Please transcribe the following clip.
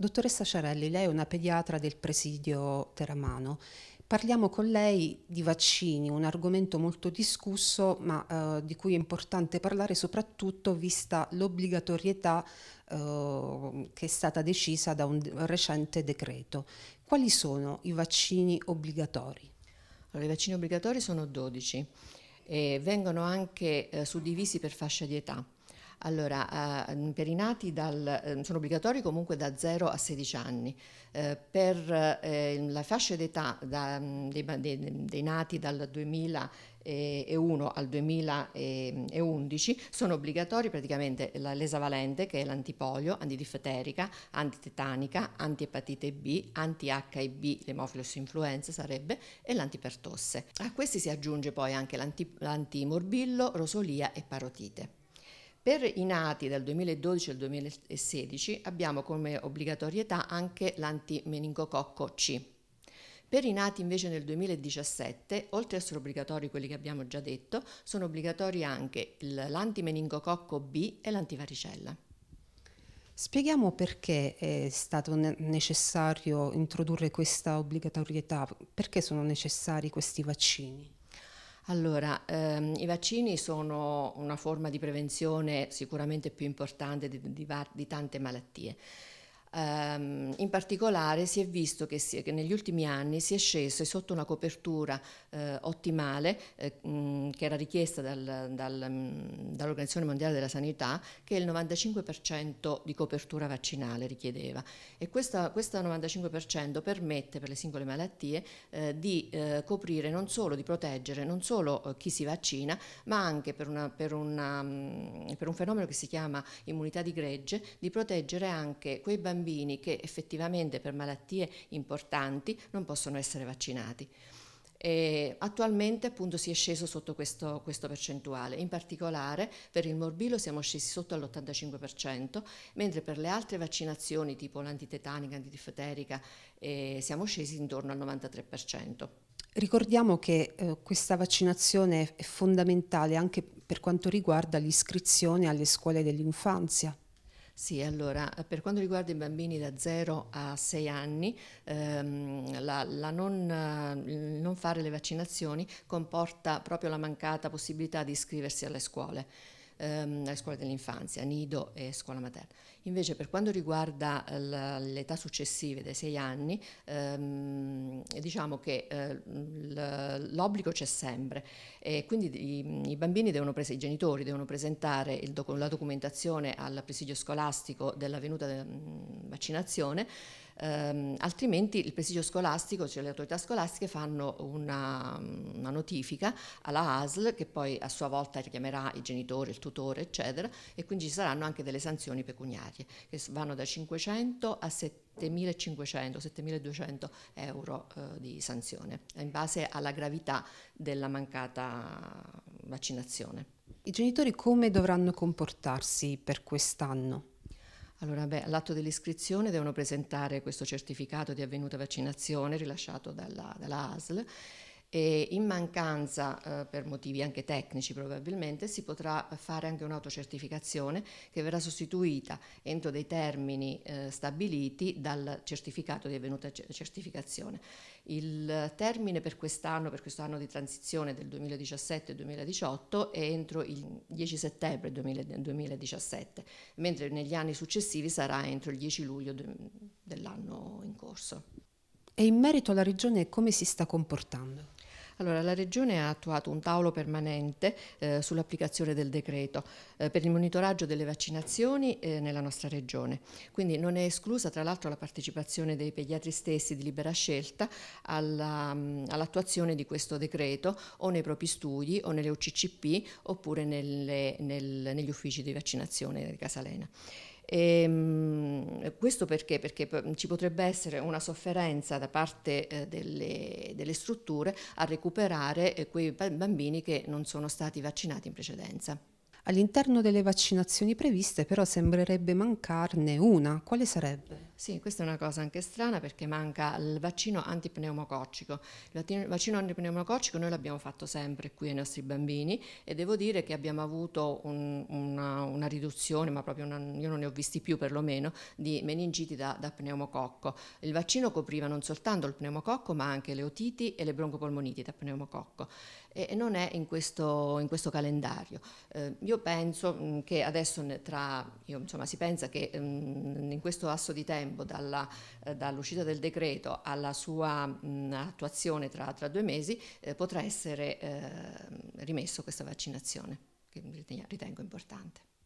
Dottoressa Ciarelli, lei è una pediatra del presidio Teramano. Parliamo con lei di vaccini, un argomento molto discusso, ma eh, di cui è importante parlare soprattutto vista l'obbligatorietà eh, che è stata decisa da un recente decreto. Quali sono i vaccini obbligatori? Allora, I vaccini obbligatori sono 12 e vengono anche eh, suddivisi per fascia di età. Allora, eh, per i nati dal, eh, sono obbligatori comunque da 0 a 16 anni, eh, per eh, la fascia d'età mm, dei, dei, dei nati dal 2000 2001 al 2011 sono obbligatori praticamente lesavalente che è l'antipolio, antidifterica, antitetanica, antiepatite B, anti-HIB, l'emofilus influenza sarebbe, e l'antipertosse. A questi si aggiunge poi anche l'antimorbillo, rosolia e parotite. Per i nati dal 2012 al 2016 abbiamo come obbligatorietà anche l'antimeningococco C. Per i nati invece nel 2017, oltre a essere obbligatori quelli che abbiamo già detto, sono obbligatori anche l'antimeningococco B e l'antivaricella. Spieghiamo perché è stato necessario introdurre questa obbligatorietà, perché sono necessari questi vaccini. Allora, ehm, i vaccini sono una forma di prevenzione sicuramente più importante di, di, di tante malattie. Um, in particolare si è visto che, si, che, negli ultimi anni si è sceso sotto una copertura eh, ottimale eh, che era richiesta dal, dal, dall'Organizzazione Mondiale della Sanità che il 95% di copertura vaccinale richiedeva e questo 95% permette per le singole malattie eh, di eh, coprire non solo, di proteggere non solo eh, chi si vaccina ma anche per, una, per, una, mh, per un fenomeno che si chiama immunità di gregge di proteggere anche quei bambini bambini che effettivamente per malattie importanti non possono essere vaccinati. E attualmente appunto si è sceso sotto questo, questo, percentuale, in particolare per il morbillo siamo scesi sotto all'85%, mentre per le altre vaccinazioni tipo l'antitetanica, antidifterica eh, siamo scesi intorno al 93%. Ricordiamo che eh, questa vaccinazione è fondamentale anche per quanto riguarda l'iscrizione alle scuole dell'infanzia. Sì, allora, eh, per quanto riguarda i bambini da 0 a 6 anni, ehm, la, la non, eh, non fare le vaccinazioni comporta proprio la mancata possibilità di iscriversi alle scuole ehm, alle scuole dell'infanzia, nido e scuola materna. Invece per quanto riguarda l'età successiva dai 6 anni, ehm, diciamo che eh, l'obbligo c'è sempre e quindi i, i bambini devono i genitori devono presentare doc la documentazione al presidio scolastico della venuta della mm, vaccinazione ehm, altrimenti il presidio scolastico, cioè le autorità scolastiche fanno una, una notifica alla ASL che poi a sua volta richiamerà i genitori, il tutore eccetera e quindi ci saranno anche delle sanzioni pecuniarie che vanno da 500 a 7.500-7.200 euro eh, di sanzione eh, in base alla gravità della mancata vaccinazione. I genitori come dovranno comportarsi per quest'anno? Allora, beh, all'atto dell'iscrizione devono presentare questo certificato di avvenuta vaccinazione rilasciato dalla, dalla ASL e in mancanza, eh, per motivi anche tecnici probabilmente, si potrà fare anche un'autocertificazione che verrà sostituita entro dei termini eh, stabiliti dal certificato di avvenuta certificazione. Il termine per quest'anno, per questo anno di transizione del 2017-2018 è entro il 10 settembre 2017, mentre negli anni successivi sarà entro il 10 luglio dell'anno in corso. E in merito alla Regione come si sta comportando? Allora, la Regione ha attuato un tavolo permanente eh, sull'applicazione del decreto eh, per il monitoraggio delle vaccinazioni eh, nella nostra Regione. Quindi non è esclusa tra l'altro la partecipazione dei pediatri stessi di libera scelta mm, all'attuazione all di questo decreto o nei propri studi o nelle UCCP oppure nelle, nel, negli uffici di vaccinazione di Casalena. E, ehm, questo perché? Perché ci potrebbe essere una sofferenza da parte eh, delle, delle, strutture a recuperare eh, quei bambini che non sono stati vaccinati in precedenza. All'interno delle vaccinazioni previste però sembrerebbe mancarne una. Quale sarebbe? Sì, questa è una cosa anche strana perché manca il vaccino antipneumococcico. Il vaccino antipneumococcico noi l'abbiamo fatto sempre qui ai nostri bambini e devo dire che abbiamo avuto un, una, una, riduzione, ma proprio una, io non ne ho visti più perlomeno, di meningiti da, da, pneumococco. Il vaccino copriva non soltanto il pneumococco ma anche le otiti e le broncopolmoniti da pneumococco e non è in questo, in questo calendario. Eh, io penso mh, mm, che adesso tra, io, insomma, si pensa che mh, mm, in questo asso di tempo dalla, eh, dall'uscita del decreto alla sua mh, mm, attuazione tra, tra, due mesi eh, potrà essere eh, rimesso questa vaccinazione, che ritengo importante.